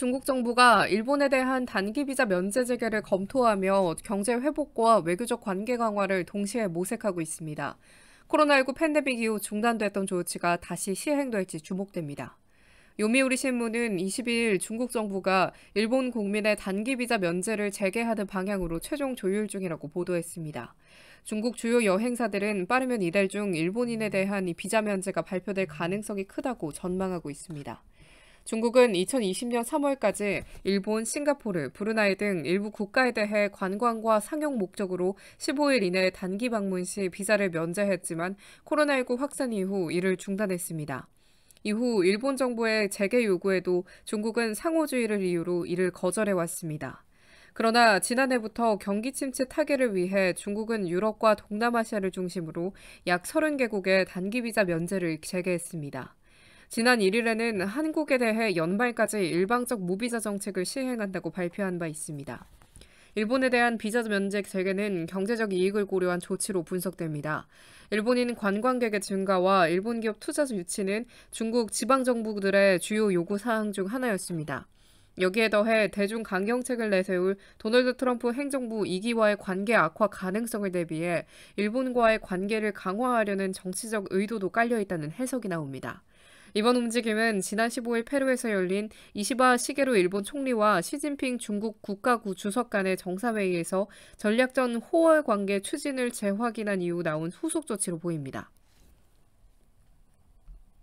중국 정부가 일본에 대한 단기 비자 면제 재개를 검토하며 경제 회복과 외교적 관계 강화를 동시에 모색하고 있습니다. 코로나19 팬데믹 이후 중단됐던 조치가 다시 시행될지 주목됩니다. 요미우리 신문은 22일 중국 정부가 일본 국민의 단기 비자 면제를 재개하는 방향으로 최종 조율 중이라고 보도했습니다. 중국 주요 여행사들은 빠르면 이달 중 일본인에 대한 비자 면제가 발표될 가능성이 크다고 전망하고 있습니다. 중국은 2020년 3월까지 일본, 싱가포르, 브루나이 등 일부 국가에 대해 관광과 상용 목적으로 15일 이내 단기 방문 시 비자를 면제했지만 코로나19 확산 이후 이를 중단했습니다. 이후 일본 정부의 재개 요구에도 중국은 상호주의를 이유로 이를 거절해 왔습니다. 그러나 지난해부터 경기 침체 타개를 위해 중국은 유럽과 동남아시아를 중심으로 약 30개국의 단기 비자 면제를 재개했습니다. 지난 1일에는 한국에 대해 연말까지 일방적 무비자 정책을 시행한다고 발표한 바 있습니다. 일본에 대한 비자 면제 재개는 경제적 이익을 고려한 조치로 분석됩니다. 일본인 관광객의 증가와 일본 기업 투자 유치는 중국 지방 정부들의 주요 요구 사항 중 하나였습니다. 여기에 더해 대중 강경책을 내세울 도널드 트럼프 행정부 2기와의 관계 악화 가능성을 대비해 일본과의 관계를 강화하려는 정치적 의도도 깔려 있다는 해석이 나옵니다. 이번 움직임은 지난 15일 페루에서 열린 이시바 시게로 일본 총리와 시진핑 중국 국가구 주석 간의 정상회의에서 전략전 호월 관계 추진을 재확인한 이후 나온 후속 조치로 보입니다.